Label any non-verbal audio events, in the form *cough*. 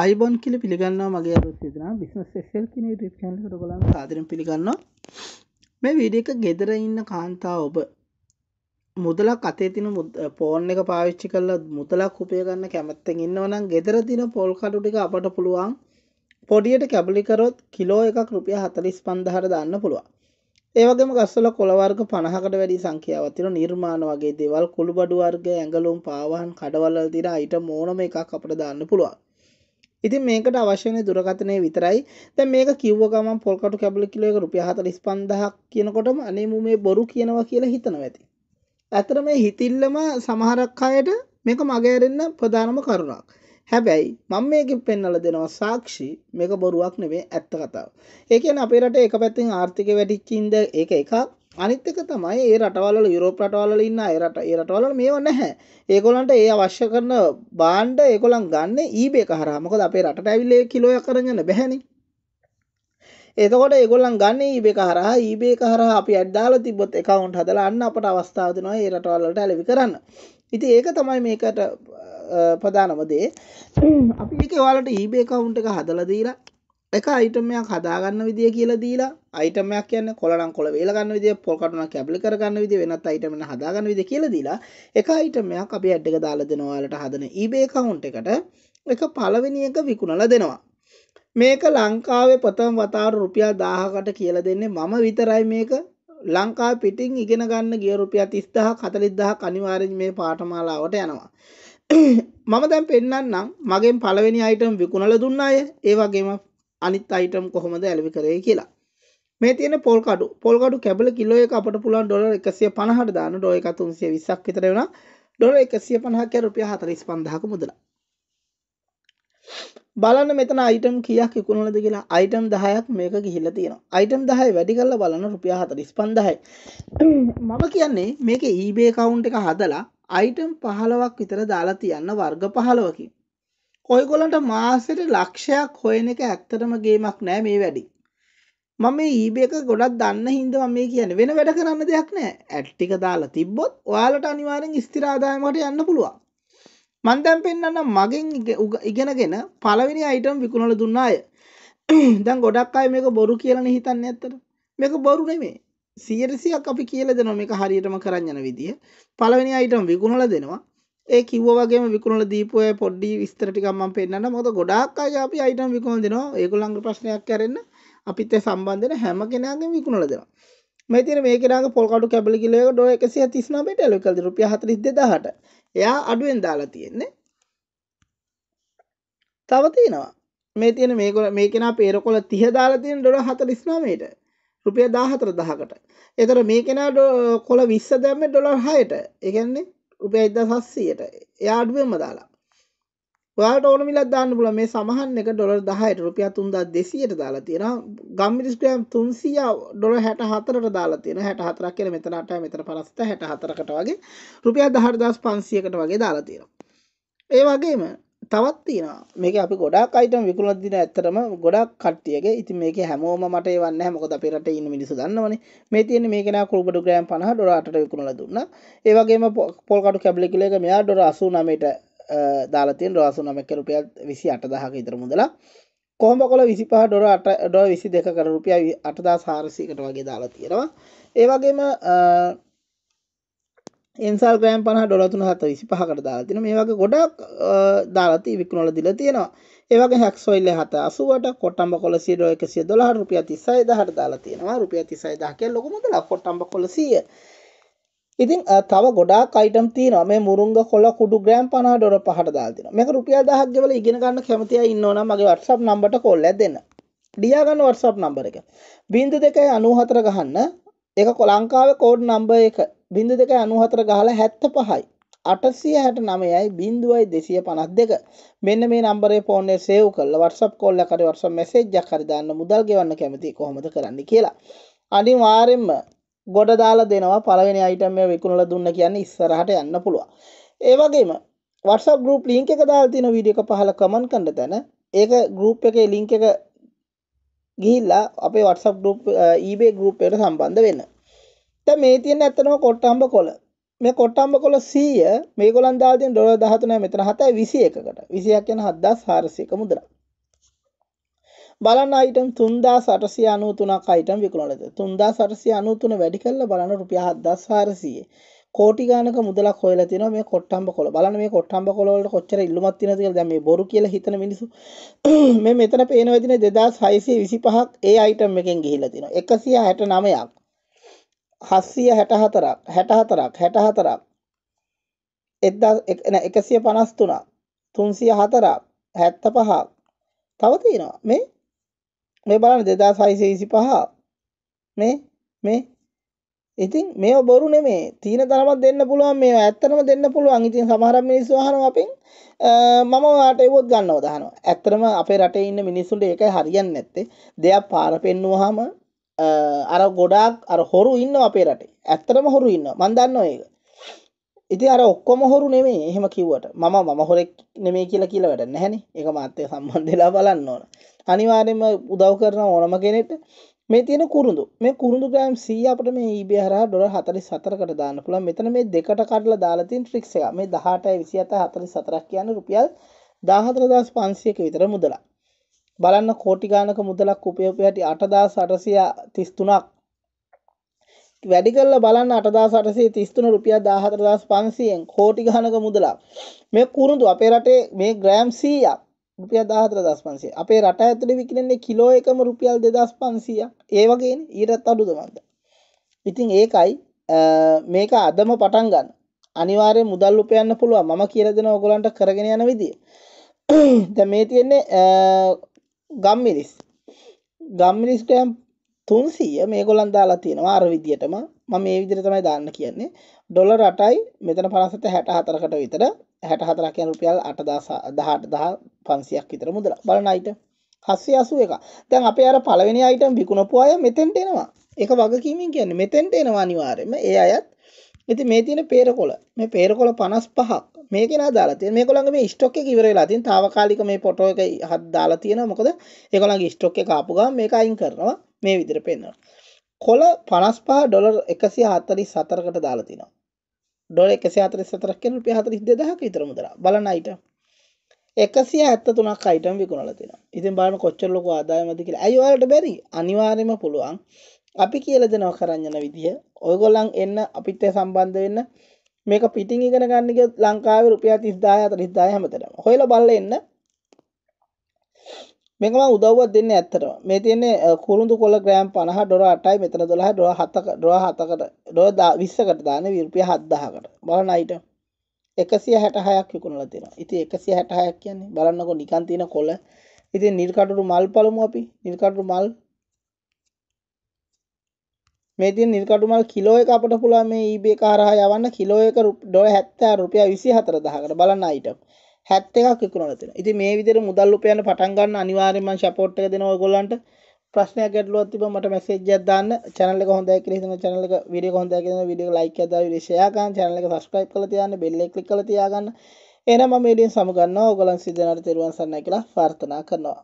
අයිබොන් කියල පිළිගන්නවා මගේ අරුත් විදනා බිස්නස් එස්සල් කියන YouTube channel එකට ඔයගොල්ලන්ට ආදරෙන් පිළිගන්නවා මේ වීඩියෝ එක ගෙදර ඉන්න කාන්තාව ඔබ මුදලක් අතේ තියෙන ෆෝන් එක පාවිච්චි කරලා මුදලක් උපය ගන්න කැමැත්තෙන් ඉන්නවා නම් ගෙදර තියෙන පොල් කඩු ටික අපට පුළුවන් පොඩියට කැබලි කරොත් කිලෝ එකක් රුපියල් 45000ට දාන්න පුළුවන් ඒ වගේම ගස්වල කොළ වර්ග 50කට වැඩි සංඛ්‍යාවක් තියෙන නිර්මාණ වගේ දේවල් කුළුබඩු වර්ග ඇඟලුම් පාවහන් කඩවල වල තියෙන අයිටම් ඕනම එකක් අපිට දාන්න පුළුවන් ඉතින් මේකට අවශ්‍යනේ දුරකථනය විතරයි. දැන් මේක කිව්ව ගමන් පොල්කටු කැබල කිලෝ එක රුපියල් 45000ක් කියනකොටම අනේ මු මේ බොරු කියනවා කියලා හිතනවා ඇති. ඇත්තට මේ හිතිල්ලම සමහරක් අයට මේක මගහැරෙන්න ප්‍රධානම කරුණක්. හැබැයි මම මේක පෙන්වල දෙනවා සාක්ෂි මේක බොරුවක් නෙවෙයි ඇත්ත කතාව. ඒ කියන්නේ අපේ රටේ එක පැත්තෙන් ආර්ථිකය වැඩිච්ච ඉඳ ඒක එකක් අනිත් එක තමයි ඒ රටවල යුරෝප රටවල ඉන්න ඒ රට ඒ රටවල මේව නැහැ. ඒගොල්ලන්ට ඒ අවශ්‍ය කරන බාණ්ඩ ඒගොල්ලන් ගන්න ඊබේ එක හරහා. මොකද අපේ රටට ඇවිල්ලා ඒ කිලෝයක් අරන් යන්න බැහැනේ. එතකොට ඒගොල්ලන් ගන්න ඊබේ එක හරහා ඊබේ එක හරහා අපි ඇඩ් දාලා තිබ්බොත් account හදලා අන්න අපට අවස්ථාව දෙනවා ඒ රටවල වලට ඇලවි කරන්න. ඉතින් ඒක තමයි මේකට ප්‍රධානම දේ. අපි ඒක ඔයාලට ඊබේ account එක හදලා දීලා එක අයිටමයක් හදාගන්න විදිිය කියලා දීලා අයිටමයක් කියන කොලන් කොල වේලගන්න විදි පොල්කටන කැපලි කරගන්න විදි වෙනත් අයිටමන හදාගන්න විදි කියල දීලා එක අයිටමයක් අපි ඇඩ්ඩක දාල දෙනවාලට හදන ඒබේ කවුන්් එකට එක පලවෙනි එක විකුණල දෙනවා මේක ලංකාවේ පතම් වතාර රුපියල් දාහකට කියල දෙන්නේ මම විතරයි මේක ලංකා පිටිං ඉගෙන ගන්න ගිය රුපියා තිස්දහ කතලිද්දහ කනිවාරෙන් මේ පාටමාලාවට යනවා මම දැන් පෙන්න්නම් මගේ පළවෙනි අයිටම් විකුණල දුන්න අය ඒවගේම අනිත් අයිටම් කොහොමද ඇලවි කරේ කියලා මේ තියෙන පොල් කඩු පොල් කඩු කැබල කිලෝ එක අපට පුළුවන් ඩොලර් 150ට දාන්න ඩොලර් 1320ක් විතර වෙනවා ඩොලර් 150 ක රුපියල් 45000ක මුදල බලන්න මෙතන අයිටම් කීයක් ඉක්ුණනද කියලා අයිටම් 10ක් මේක ගිහිල්ලා තියෙනවා අයිටම් 10 වැඩි කරලා බලන්න රුපියල් 45000යි මම කියන්නේ මේක eBay account එක හදලා අයිටම් 15ක් විතර දාලා තියන්න වර්ග 15කින් ඔයගොලන්ට මාසෙට ලක්ෂයක් හොයන එක ඇත්තටම ගේමක් නෑ මේ වැඩි මම මේ ඊබේ එක ගොඩක් දන්න හින්දා මම මේ කියන්නේ වෙන වැඩ කරන්න දෙයක් නෑ ඇඩ් ටික දාලා තිබ්බොත් ඔයාලට අනිවාර්යෙන් ස්ථිර ආදායමකට යන්න පුළුවන් මං දැන් පෙන්නන්න මගෙන් ඉගෙනගෙන පළවෙනි අයිටම් විකුණලා දුන්න අය *clears throat* දැන් ගොඩක් අය මේක බොරු කියලා හිතන්නේ ඇත්තට මේක බොරු නෙමේ සියරසියක් අපි කියල දෙනවා මේක හරියටම කරන්න යන විදිහ පළවෙනි අයිටම් විකුණලා දෙනවා ඒ කිව්ව වගේම විකුණන දීපුව පොඩ්ඩි විස්තර ටිකක් මම පෙන්නන්න. මොකද ගොඩාක් අය අපි අයිටම් විකුණන දෙනවා. ඒගොල්ලන්ගේ ප්‍රශ්නයක් කරෙන්න අපිත් ඒ සම්බන්ධ වෙන හැම කෙනාගේම විකුණලා දෙනවා. මේ තියෙන මේකේ නාගේ පොල් කටු කැබලි කිලෝ එක ඩොලර් 139 ට ඇලොව් කළා රුපියල් 42000ට. එයා අඩුවෙන් දාලා තියෙන්නේ. තව තියෙනවා. මේ තියෙන මේගොල්ල මේ කෙනා පේරකොළ 30 දාලා තියෙන ඩොලර් 49ට. රුපිය දාහතර දහකට එතර මේ කෙනා කොළ විස්ස දැම්ම ඩොලර් හයට එකන්නේ රුපියල් 1700ට ඒ ආඩුවෙන්ම දාලා ඔයාලට ඕන මිලක් දාන්න පුළුවන් මේ සමහන් එක ඩොලර් 10ට රුපියල් 3200ට දාලා තියෙනවා ගම්මිරිස් ග්‍රෑම් 300 ඩොලර් 64ට දාලා තියෙනවා 64ක් කියලා මෙතන 8යි මෙතන 57 64කට වගේ රුපියල් 18500කට වගේ දාලා තියෙනවා ඒ වගේම තවත් තියෙනවා මේක අපි ගොඩක් අයිටම් විකුණලා දින ඇත්තටම ගොඩක් කට්ටියගේ ඉතින් මේක හැමෝම මට එවන්නේ නැහැ මොකද අපේ රටේ ඉන්න මිනිස්සු දන්නවනේ මේ තියෙන්නේ මේක නා කුරුබඩු ග්‍රෑම් 50 ඩොලර් 8ට විකුණලා දුන්නා ඒ වගේම පොල් කටු කැබලි කිලෝ එක මෙයා ඩොලර් 89ට දාලා තියෙන ඩොලර් 89ක රුපියල් 28000ක විතර මුදලා කොහොඹ කොළ 25 ඩොලර් 8 ඩොලර් 22 කර රුපියල් 8400කට වගේ දාලා තියෙනවා ඒ වගේම එන්සල් ග්‍රෑම් පහ ඩොලතුන හත විසි පහකට දාතින මේ වගේ ගොඩක් දාලති විකුණොල දිල තියෙනවා ඒවගේ හැක්සොයිල්ල හත අසුවට කොටම්බ කොලසිය ඩෝ එකසිය දොලා රුපිය තිස්සයි දහට දාලා තියෙනවා රුපිය තිසයි දහකය ලොකුමදල කොටම්බ කොලසිය ඉතින් තව ගොඩා කයිටම් තියනවා මේ මුරුංග කොල කුඩු ග්‍රෑම් පනා ඩොර පහට දාතින මේක රුපිය දහක්ගෙවල ඉගෙන ගන්න කැමතිය ඉන්නවන මගේ වටසප් නම්බට කොල්ල දෙන්න ඩියාගන්න වටසප් නම්බර එක බින්දු දෙකයි අනුහතර ගහන්න ඒක ලංකාවේ කෝඩ් නම්බර් එක 0294 ගහලා 75යි 869යි 0252 මෙන්න මේ නම්බරේ ෆෝන් එක සේව් කරලා WhatsApp කෝල් එකක් හරි WhatsApp message එකක් හරි දාන්න මුදල් ගෙවන්න කැමති කොහොමද කරන්න කියලා අනිවාර්යෙන්ම ගොඩ දාලා දෙනවා පළවෙනි අයිටම් එක විකුණලා දුන්න කියන්නේ ඉස්සරහට යන්න පුළුවන් ඒ වගේම WhatsApp group link එක දාලා තියෙන වීඩියෝ එක පහල කමෙන්ට් කරන්න තැන ඒක group එකේ link එක ගිල්ලා අපේ වටසප් ගුප් ඒබේ ගුප්යට සම්බන්ධ වෙන්න ත මේ තියන ඇත්තනම කොට්ටම්බ කොල මේ කොට්ටම්බ කොල සීය මේ ගොලන් දාතින් ඩොල දහතුන මෙතන හතයි විසි එකකට විසියක් යන හද්දස් හාරසයක මුදර බලන්න අයිටම් තුන්දා සටසිය අනූතුනක් අයිටම් විකුණලද තුන්දා සටසිය අනූතුන වැඩි කල්ල බලන්න රුපිය හද්දස් හාරසියේ කෝටි ගානක මුදලක් හොයලා තියෙනවා මේ කොට්ටම්බ කොළ. බලන්න මේ කොට්ටම්බ කොළ වලට කොච්චර ඉල්ලුමක් තියෙනවද කියලා. දැන් මේ බොරු කියලා හිතන මිනිස්සු *clears throat* මේ මෙතන පේන වෙදින 2625ක් ඒ අයිටම් එකෙන් ගිහිල්ලා තියෙනවා. 169ක් 764ක් 64ක් 64ක් 153ක් 304ක් 75ක් තව තියෙනවා. මේ මේ බලන්න 2625 මේ මේ ඉතින් මේ බොරු නෙමේ තීන තරමක් දෙන්න පුළුවන් මේ ඇත්තටම දෙන්න පුළුවන් ඉතින් සමහර මිනිස්සු අහනවා අපෙන් මම ඔයාලට ඒවොත් ගන්නව දානවා ඇත්තටම අපේ රටේ ඉන්න මිනිස්සුන්ට ඒකයි හරියන්නේ නැත්තේ දෙයක් පාර පෙන්නුවාම අර ගොඩාක් අර හොරු ඉන්නවා අපේ රටේ ඇත්තටම හොරු ඉන්නවා මම දන්නවා ඒක ඉතින් අර ඔක්කොම හොරු නෙමේ එහෙම කිව්වට මම මම හොරෙක් නෙමේ කියලා කියලා වැඩක් නැහැනේ ඒක මාත් එක්ක සම්බන්ධ වෙලා බලන්න ඕන අනිවාර්යයෙන්ම උදව් කරන ඕනම කෙනෙක්ට මේ තියෙන කුරුදු මේ කුරුදු ග්‍රෑම් සී අපට මේ ඊබේ e හරහා ඩොලර් 44කට දාන්න පුළුවන්. මෙතන මේ දෙකට කඩලා දාලා තියෙන ට්‍රික්ස් එක. මේ 18යි 27යි 44ක් කියන්නේ රුපියල් 14500ක විතර මුදලක්. බලන්න කෝටි ගානක මුදලක් උපයෝපයට 8833ක් වැඩි කරලා බලන්න 8833 රුපියල් 14500න් කෝටි ගානක මුදලක්. මේ කුරුදු අපේ රටේ මේ ග්‍රෑම් 100ක් රුපියල් 14500. අපේ රට ඇතුලේ විකිණන්නේ කිලෝ එකම රුපියල් 2500ක්. ඒ වගේනේ ඊටත් අඩු තමන්ද. ඉතින් ඒකයි මේක අදම පටන් ගන්න. අනිවාර්යෙන් මුදල් උපයන්න පුළුවන්. මම කියලා දෙන ඕගලන්ට කරගෙන යන විදිය. *clears throat* දැන් මේ තියෙන්නේ ගම්මිරිස්. ගම්මිරිස් ග්‍රෑම් 300 මේගොල්ලන් දාලා තියෙනවා අර විදියටම. මම මේ විදිහට තමයි දාන්න කියන්නේ. ඩොලර් 8යි මෙතන 57 64කට විතර හැට හතරක් යන රුපියල් අටදහට දහ පන්සියක් විතර මුදල බලන අයිට හස්සේ අසු එක දැන් අපේ අර පළවෙනි අයිටම් විකුණපු අය මෙතෙන්ට එනවා එක වගකීමින් කියන්නේ මෙතෙන්ට එනවා අනිවාර්යයෙන්ම ඒ අයත් ඉතින් මේ තියෙන පේරකොළ මේ පේරකොළ 55ක් මේක නා දාලා තියෙන මේගොල්ලන්ගේ මේ ස්ටොක් එක ඉවර වෙලා තියෙන తాවකාලික මේ ෆොටෝ එක හත් දාලා තියෙනවා මොකද ඒගොල්ලන්ගේ ස්ටොක් එක ආපු ගමන් මේක අයින් කරනවා මේ විදිහට පෙන්වනවා කොළ 55 ඩොලර් 144කට දාලා තිනවා ඩොල එකසි හතරස් සතරක්කෙන් රුපිය හතරිස් දෙදහක විතර මුදලා බලන අයිටම් එකසිය ඇත්ත තුනක් අයිටම් විකුණලා තියෙනවා ඉතින් බලන්න කොච්චර ලොකු ආදායමද කියලා ඇයි ඔයාලට බැරි අනිවාර්යයෙන්ම පුළුවන් අපි කියලා දෙනවා කරන්න යන විදිය ඔයගොල්ලන් එන්න අපිත් සම්බන්ධ වෙන්න මේක පිටින් ඉගෙන ගන්න ගියොත් ලංකාවේ රුපියල් 30000 40000 හැමතැනම හොයලා බලලා එන්න මේක මම උදව්වක් දෙන්නේ ඇත්තටම. මේ තියෙන්නේ කුරුඳු කොළ ග්‍රෑම් 50 ඩොලර් 8යි මෙතන 12 ඩොලර් 7 ඩොලර් 7කට ඩොලර් 20කට දාන්නේ රුපියල් 7000කට. බලන්න අයිටම් 166ක් විකුණලා තියෙනවා. ඉතින් 166ක් කියන්නේ බලන්නකෝ නිකන් තියෙන කොළ. ඉතින් නිල් කටුරු මල් පළමු අපි. නිල් කටුරු මල් මේ තියෙන නිල් කටුරු මල් කිලෝ එක අපිට පුළුවන් මේ eBay එක හරහා යවන්න කිලෝ එක ඩොලර් 70 රුපියල් 24000කට. බලන්න අයිටම් හැත් එකක් විකුණලා තියෙනවා. ඉතින් මේ විදිහට මුදල් උපයන්න පටන් ගන්න අනිවාර්යයෙන්ම මම සපෝට් එක දෙනවා ඔයගොල්ලන්ට. ප්‍රශ්නයක් ගැටලුවක් තිබ්බම මට මැසේජ් එකක් දාන්න. channel එක හොඳයි කියලා හිතන channel එක වීඩියෝ එක හොඳයි කියලා වීඩියෝ එක like එකක් දාලා වීඩියෝ share කරන්න. channel එක subscribe කරලා තියාන්න. bell එක click කරලා තියාගන්න. එහෙනම් මම මේ වීඩියෝ සමගන්නවා. ඔයගොල්ලන් සිදෙනාට තෙරුවන් සරණයි කියලා ප්‍රාර්ථනා කරනවා.